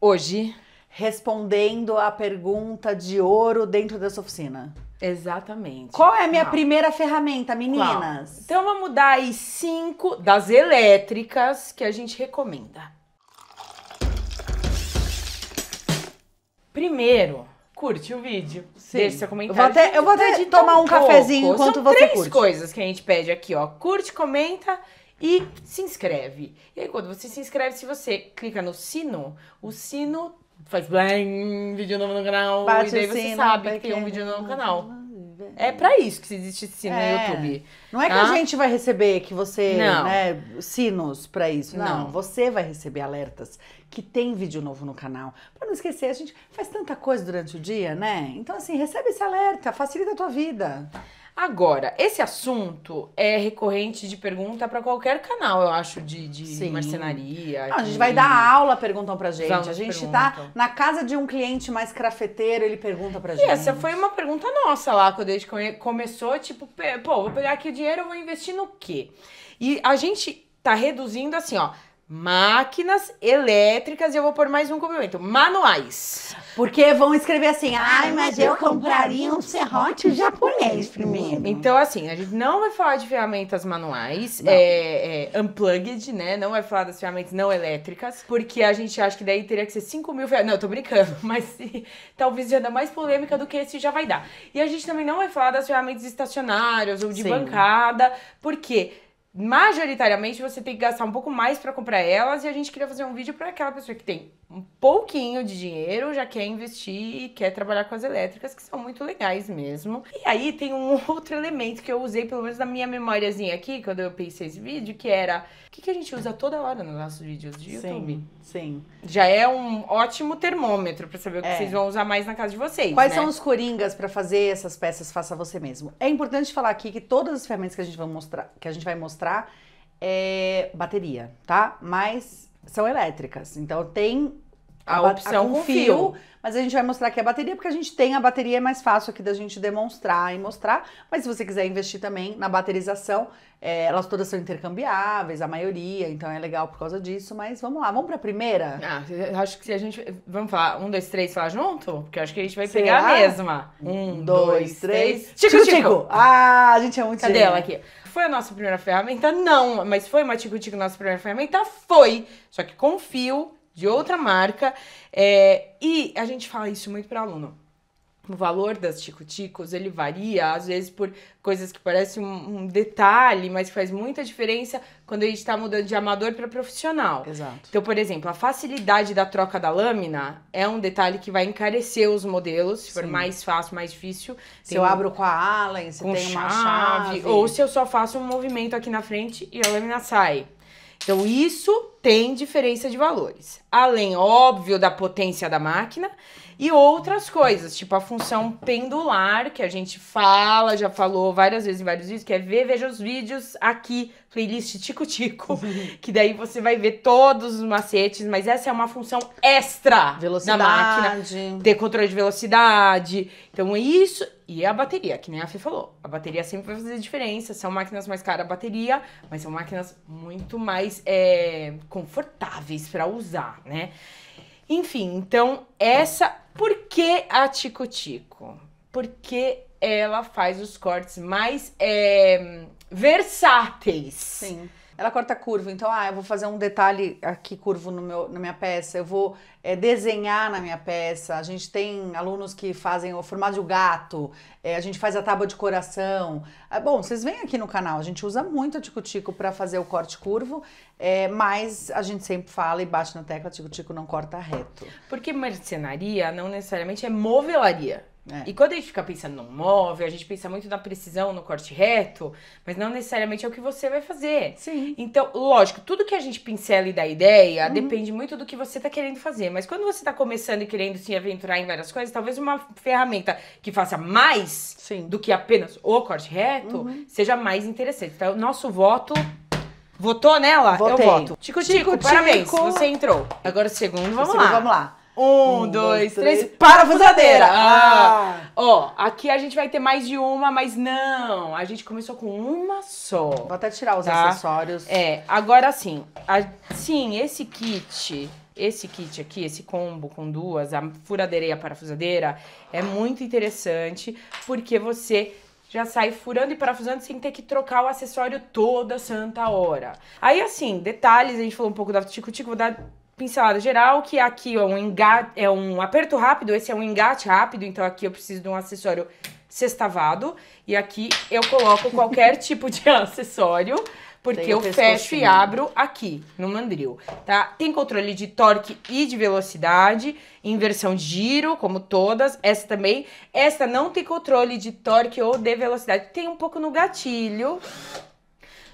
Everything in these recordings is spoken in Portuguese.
Hoje. Respondendo a pergunta de ouro dentro dessa oficina. Exatamente. Qual é a minha Qual? primeira ferramenta, meninas? Qual? Então vamos dar aí cinco das elétricas que a gente recomenda. Primeiro, curte o vídeo, Sim. deixe seu comentário. Eu vou até, eu vou até tomar um, um cafezinho enquanto São você curte. São três coisas que a gente pede aqui, ó. Curte, comenta e se inscreve. E aí, quando você se inscreve, se você clica no sino, o sino faz bem, vídeo novo no canal, Bate e daí você sabe que tem um vídeo novo no canal. É para isso que existe existe sino é. no YouTube. Não é que a tá? gente vai receber que você, não. né, sinos para isso. Não. não. você vai receber alertas que tem vídeo novo no canal. Para não esquecer, a gente faz tanta coisa durante o dia, né? Então assim, recebe esse alerta, facilita a tua vida. Agora, esse assunto é recorrente de pergunta para qualquer canal, eu acho, de, de marcenaria. Não, a gente vai dar aula, perguntam pra gente. a gente tá perguntam. tá na casa de um cliente mais crafeteiro, ele pergunta pra e gente. essa foi uma pergunta nossa lá, quando a gente começou, tipo, pô, vou pegar aqui o dinheiro, vou investir no quê? E a gente tá reduzindo assim, ó. Máquinas elétricas, e eu vou pôr mais um complemento, manuais. Porque vão escrever assim, ai, mas eu compraria um serrote japonês primeiro. Então, assim, a gente não vai falar de ferramentas manuais, é, é, unplugged, né? Não vai falar das ferramentas não elétricas, porque a gente acha que daí teria que ser 5 mil ferramentas. Não, tô brincando, mas talvez já dá mais polêmica do que esse já vai dar. E a gente também não vai falar das ferramentas estacionárias ou de Sim. bancada, porque... quê? majoritariamente você tem que gastar um pouco mais para comprar elas e a gente queria fazer um vídeo para aquela pessoa que tem um pouquinho de dinheiro, já quer investir e quer trabalhar com as elétricas, que são muito legais mesmo. E aí tem um outro elemento que eu usei, pelo menos na minha memóriazinha aqui, quando eu pensei esse vídeo, que era o que, que a gente usa toda hora nos nossos vídeos de YouTube. Sim, sim. Já é um ótimo termômetro para saber o que é. vocês vão usar mais na casa de vocês. Quais né? são os coringas para fazer essas peças faça você mesmo? É importante falar aqui que todas as ferramentas que a gente vai mostrar, que a gente vai mostrar é bateria, tá? Mas são elétricas. Então tem a, a opção a com fio. fio. Mas a gente vai mostrar aqui a é bateria, porque a gente tem a bateria, é mais fácil aqui da gente demonstrar e mostrar. Mas se você quiser investir também na baterização, é, elas todas são intercambiáveis, a maioria, então é legal por causa disso. Mas vamos lá, vamos para a primeira? Ah, acho que se a gente. Vamos falar um, dois, três, falar junto? Porque acho que a gente vai Será? pegar a mesma. Um, dois, três. Tico, tico, tico! Ah, a gente é muito Cadê ela aqui? Foi a nossa primeira ferramenta? Não, mas foi uma tico-tico nossa primeira ferramenta? Foi! Só que com fio de outra marca. É, e a gente fala isso muito para aluno. O valor das tico-ticos, ele varia, às vezes por coisas que parecem um, um detalhe, mas faz muita diferença quando a gente está mudando de amador para profissional. Exato. Então, por exemplo, a facilidade da troca da lâmina é um detalhe que vai encarecer os modelos, se for Sim. mais fácil, mais difícil. Se eu um... abro com a Allen, se com tem chave, uma chave. Ou se eu só faço um movimento aqui na frente e a lâmina sai. Então, isso tem diferença de valores. Além, óbvio, da potência da máquina e outras coisas, tipo a função pendular, que a gente fala, já falou várias vezes em vários vídeos, que é ver, veja os vídeos aqui, playlist Tico Tico, que daí você vai ver todos os macetes, mas essa é uma função extra velocidade. da máquina. Ter controle de velocidade. Então é isso. E a bateria, que nem a Fê falou. A bateria sempre vai fazer diferença. São máquinas mais caras a bateria, mas são máquinas muito mais é, confortáveis para usar, né? Enfim, então essa. Por que a Tico Tico? Porque ela faz os cortes mais é, versáteis. Sim. Ela corta curva, então, ah, eu vou fazer um detalhe aqui curvo no meu, na minha peça, eu vou é, desenhar na minha peça. A gente tem alunos que fazem o formato de gato, é, a gente faz a tábua de coração. É, bom, vocês veem aqui no canal, a gente usa muito o tico-tico para fazer o corte curvo, eh, mas a gente sempre fala e bate na tecla, tico-tico não corta reto. Porque mercenaria não necessariamente é movelaria. É. E quando a gente fica pensando num móvel, a gente pensa muito na precisão, no corte reto, mas não necessariamente é o que você vai fazer. Sim. Então, lógico, tudo que a gente pincela e dá ideia uhum. depende muito do que você está querendo fazer. Mas quando você está começando e querendo se aventurar em várias coisas, talvez uma ferramenta que faça mais Sim. do que apenas o corte reto uhum. seja mais interessante. Então, nosso voto Votou nela? Votei. Eu voto. Tico, tico, tico, parabéns. Tico. Você entrou. Agora o segundo, vamos segundo, lá. Vamos lá. Um, um dois, dois, três, três. parafusadeira! Ah. ah. Ó, aqui a gente vai ter mais de uma, mas não. A gente começou com uma só. Vou até tirar os tá? acessórios. É, agora sim. A, sim, esse kit esse kit aqui, esse combo com duas, a furadeira e a parafusadeira, é muito interessante porque você já sai furando e parafusando sem ter que trocar o acessório toda santa hora. Aí, assim, detalhes, a gente falou um pouco da Tico Tico, vou dar pincelada geral, que aqui é um, é um aperto rápido, esse é um engate rápido, então aqui eu preciso de um acessório sextavado. E aqui eu coloco qualquer tipo de acessório, porque eu fecho e abro aqui no mandril, tá? Tem controle de torque e de velocidade, inversão de giro, como todas. Essa também. Essa não tem controle de torque ou de velocidade. Tem um pouco no gatilho.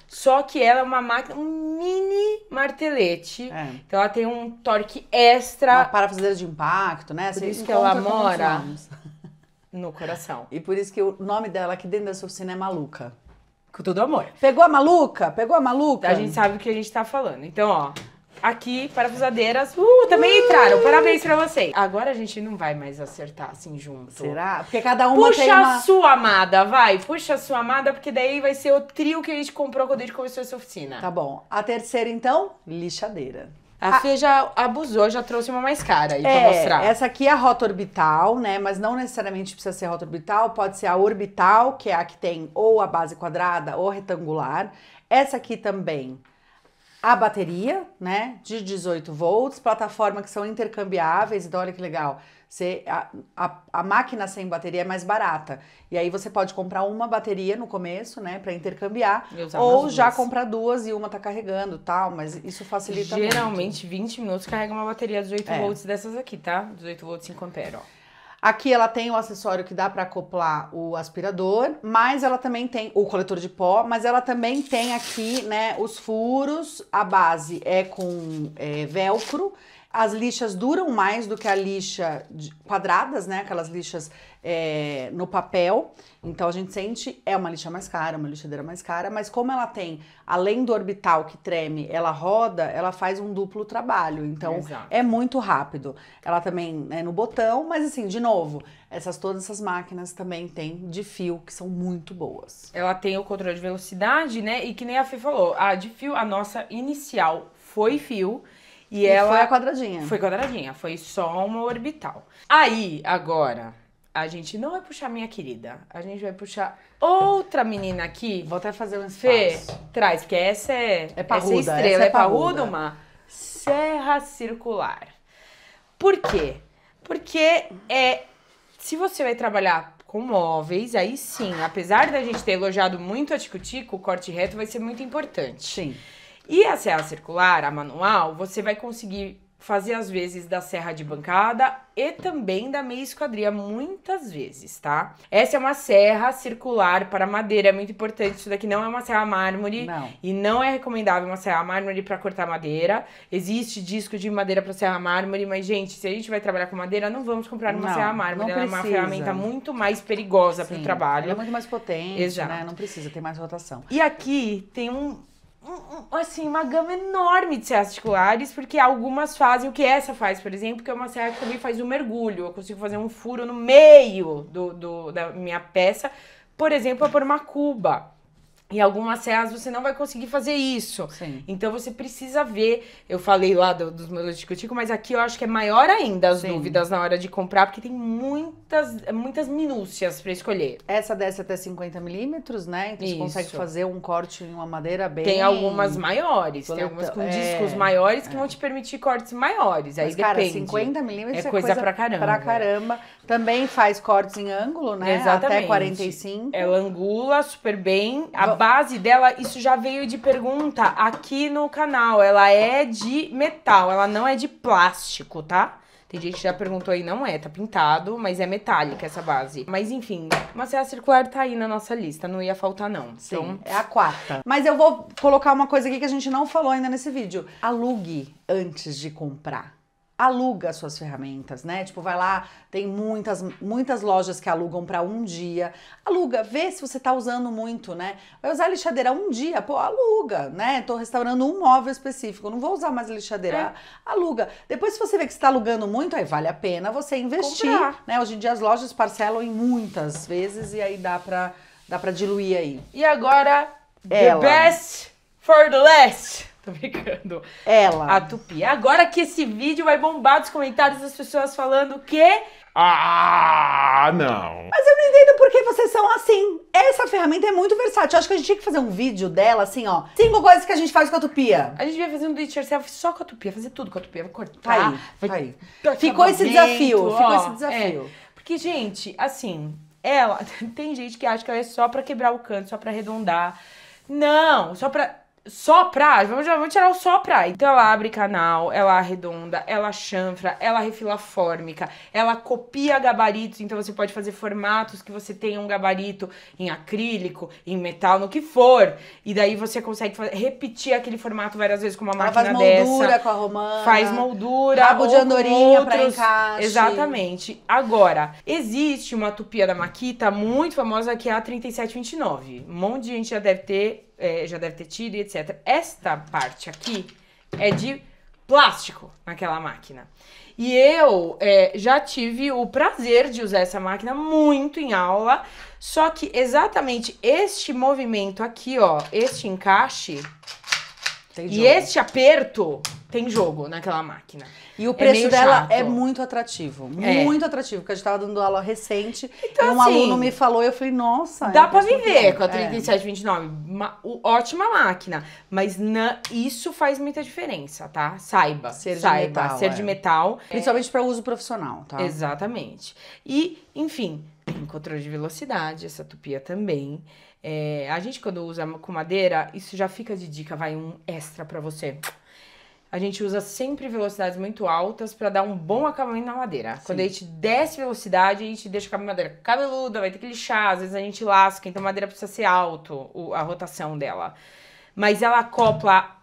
Só que ela é uma máquina, um mini martelete. É. Então ela tem um torque extra. Uma parafusadeira de impacto, né? Por Você isso que ela mora no coração. E por isso que o nome dela aqui dentro dessa oficina é Maluca. Com todo amor. Pegou a maluca? Pegou a maluca? A gente sabe o que a gente tá falando. Então, ó aqui, parafusadeiras, uh, também uh! entraram. Parabéns pra vocês. Agora a gente não vai mais acertar assim junto. Será? Porque cada uma puxa tem uma... Puxa a sua amada, vai. Puxa a sua amada, porque daí vai ser o trio que a gente comprou quando a gente começou essa oficina. Tá bom. A terceira, então, lixadeira. A, a Fê já abusou, já trouxe uma mais cara aí é, pra mostrar. Essa aqui é a rota orbital, né? Mas não necessariamente precisa ser rota orbital, pode ser a orbital, que é a que tem ou a base quadrada ou retangular. Essa aqui também a bateria, né, de 18 volts, plataforma que são intercambiáveis, então olha que legal. Você, a, a, a máquina sem bateria é mais barata. E aí você pode comprar uma bateria no começo, né, para intercambiar, ou já comprar duas e uma tá carregando, tal, mas isso facilita Geralmente muito. 20 minutos carrega uma bateria 18 é. volts dessas aqui, tá? 18 volts 5 ampere, ó. Aqui ela tem o acessório que dá para acoplar o aspirador, mas ela também tem o coletor de pó, mas ela também tem aqui, né, os furos. A base é com é, velcro as lixas duram mais do que a lixa quadradas, né? Aquelas lixas é, no papel. Então a gente sente, é uma lixa mais cara, uma lixadeira mais cara, mas como ela tem, além do orbital que treme, ela roda, ela faz um duplo trabalho. Então Exato. é muito rápido. Ela também é no botão, mas assim, de novo, essas todas essas máquinas também tem de fio, que são muito boas. Ela tem o controle de velocidade, né? E que nem a Fê falou, a de fio, a nossa inicial foi fio. E, e ela. Foi a quadradinha. Foi quadradinha, foi só uma orbital. Aí, agora, a gente não vai puxar minha querida. A gente vai puxar outra menina aqui. Vou até fazer um espaço. Fê, traz, porque essa é, é parruda, essa é estrela, essa é, é parruda, uma serra circular. Por quê? Porque é se você vai trabalhar com móveis, aí sim, apesar da gente ter elogiado muito a Tico Tico, o corte reto vai ser muito importante. Sim. E a serra circular, a manual, você vai conseguir fazer às vezes da serra de bancada e também da meia esquadria, muitas vezes, tá? Essa é uma serra circular para madeira, é muito importante. Isso daqui não é uma serra mármore não. e não é recomendável uma serra mármore para cortar madeira. Existe disco de madeira para serra mármore, mas gente, se a gente vai trabalhar com madeira, não vamos comprar uma não, serra mármore. Ela é uma ferramenta muito mais perigosa para o trabalho. Ela é muito mais potente, né? Exato. né? Não precisa ter mais rotação. E aqui tem um assim, uma gama enorme de serras articulares, porque algumas fazem o que essa faz, por exemplo, que é uma serra que também faz um mergulho. Eu consigo fazer um furo no meio do, do da minha peça, por exemplo, para pôr uma cuba. Em algumas serras você não vai conseguir fazer isso. Sim. Então você precisa ver. Eu falei lá do, dos modelos de mas aqui eu acho que é maior ainda as Sim. dúvidas na hora de comprar, porque tem muitas, muitas minúcias para escolher. Essa desce até 50 milímetros, né? Então isso. você consegue fazer um corte em uma madeira bem. Tem algumas maiores, tem algumas com é. discos é, maiores que é. vão te permitir cortes maiores. Aí mas, cara, depende. 50 milímetros é, é coisa, coisa pra caramba. Pra caramba. Também faz cortes em ângulo, né? Exatamente. Até 45. Ela angula super bem. A base dela, isso já veio de pergunta aqui no canal. Ela é de metal, ela não é de plástico, tá? Tem gente que já perguntou aí, não é, tá pintado, mas é metálica essa base. Mas enfim, uma macea circular tá aí na nossa lista, não ia faltar não. Sim, então... é a quarta. Mas eu vou colocar uma coisa aqui que a gente não falou ainda nesse vídeo. Alugue antes de comprar aluga suas ferramentas, né? Tipo, vai lá, tem muitas muitas lojas que alugam para um dia. Aluga, vê se você tá usando muito, né? Vai usar lixadeira um dia, pô, aluga, né? Tô restaurando um móvel específico, não vou usar mais lixadeira. É. Aluga. Depois se você vê que está alugando muito, aí vale a pena você investir, Comprar. né? Hoje em dia as lojas parcelam em muitas vezes e aí dá para dá para diluir aí. E agora, Ela. the best for the last. Tô brincando. Ela. A Tupi. Agora que esse vídeo vai bombar dos comentários das pessoas falando que. Ah, não. Mas eu não entendo por que vocês são assim. Essa ferramenta é muito versátil. Eu acho que a gente tinha que fazer um vídeo dela, assim, ó. Cinco coisas que a gente faz com a tupia. A gente vai fazer um do it yourself só com a tupia, fazer tudo com a tupia. Vou cortar. Tá aí, tá vai... tá aí. Ficou esse desafio. Ó, ficou esse é. desafio. É. Porque, gente, assim, ela. Tem gente que acha que ela é só pra quebrar o canto, só pra arredondar. Não, só pra só pra, vamos, vamos tirar o só pra. Então ela abre canal, ela arredonda, ela chanfra, ela refila fórmica, ela copia gabaritos, então você pode fazer formatos que você tenha um gabarito em acrílico, em metal, no que for. E daí você consegue fazer, repetir aquele formato várias vezes com uma ela máquina dessa. faz moldura dessa, com a romana. Faz moldura. Rabo de andorinha outros, pra encaixe. Exatamente. Agora, existe uma tupia da Maquita muito famosa que é a 3729. Um monte de gente já deve ter é, já deve ter tido e etc. Esta parte aqui é de plástico naquela máquina. E eu é, já tive o prazer de usar essa máquina muito em aula, só que exatamente este movimento aqui, ó, este encaixe Entendi. e este aperto tem jogo naquela máquina. E o é preço é dela chato. é muito atrativo. É. Muito atrativo, porque a gente tava dando aula recente então, e um assim, aluno me falou e eu falei, nossa. Dá é para viver com a 3729. É. ótima máquina. Mas na, isso faz muita diferença, tá? Saiba. Ser saiba, de metal. Ser é. de metal. É Principalmente para uso profissional, tá? Exatamente. E, enfim, tem controle de velocidade, essa tupia também. É, a gente, quando usa com madeira, isso já fica de dica, vai um extra para você a gente usa sempre velocidades muito altas para dar um bom acabamento na madeira. Sim. Quando a gente desce velocidade, a gente deixa a madeira cabeluda, vai ter que lixar, às vezes a gente lasca, então a madeira precisa ser alto a rotação dela. Mas ela acopla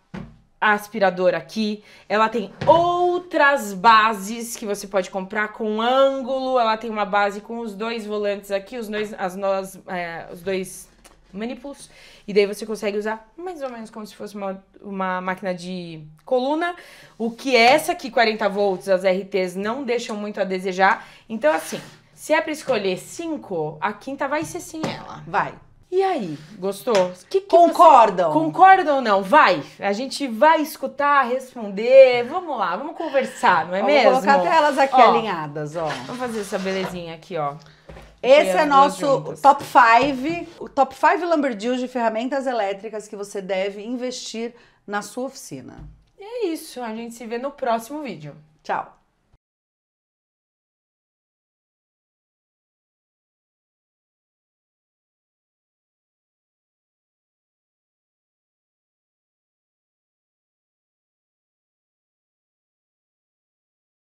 a aspiradora aqui, ela tem outras bases que você pode comprar com ângulo, ela tem uma base com os dois volantes aqui, os dois, as nós, é, os dois manipulos. E daí você consegue usar mais ou menos como se fosse uma, uma máquina de coluna. O que é essa aqui, 40 volts, as RTs não deixam muito a desejar. Então, assim, se é para escolher 5, a quinta vai ser sim ela. Vai. E aí, gostou? Que que concordam? Você... Concordam ou não? Vai. A gente vai escutar, responder. Vamos lá, vamos conversar, não é mesmo? Vou colocar até elas aqui ó, alinhadas, ó. Vamos fazer essa belezinha aqui, ó. Esse é nosso juntas. top 5, o top 5 Lamberdeals de ferramentas elétricas que você deve investir na sua oficina. E é isso, a gente se vê no próximo vídeo. Tchau.